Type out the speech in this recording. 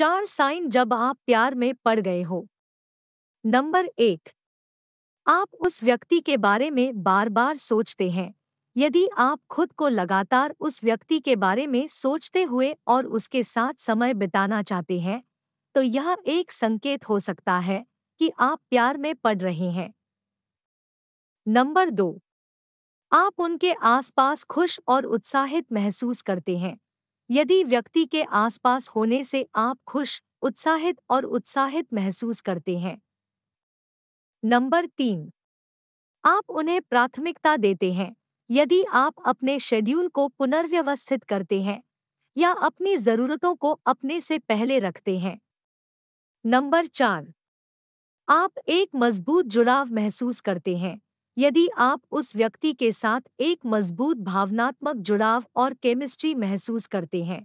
चार साइन जब आप प्यार में पड़ गए हो नंबर एक आप उस व्यक्ति के बारे में बार बार सोचते हैं यदि आप खुद को लगातार उस व्यक्ति के बारे में सोचते हुए और उसके साथ समय बिताना चाहते हैं तो यह एक संकेत हो सकता है कि आप प्यार में पड़ रहे हैं नंबर दो आप उनके आसपास खुश और उत्साहित महसूस करते हैं यदि व्यक्ति के आसपास होने से आप खुश उत्साहित और उत्साहित महसूस करते हैं नंबर तीन आप उन्हें प्राथमिकता देते हैं यदि आप अपने शेड्यूल को पुनर्व्यवस्थित करते हैं या अपनी जरूरतों को अपने से पहले रखते हैं नंबर चार आप एक मजबूत जुड़ाव महसूस करते हैं यदि आप उस व्यक्ति के साथ एक मजबूत भावनात्मक जुड़ाव और केमिस्ट्री महसूस करते हैं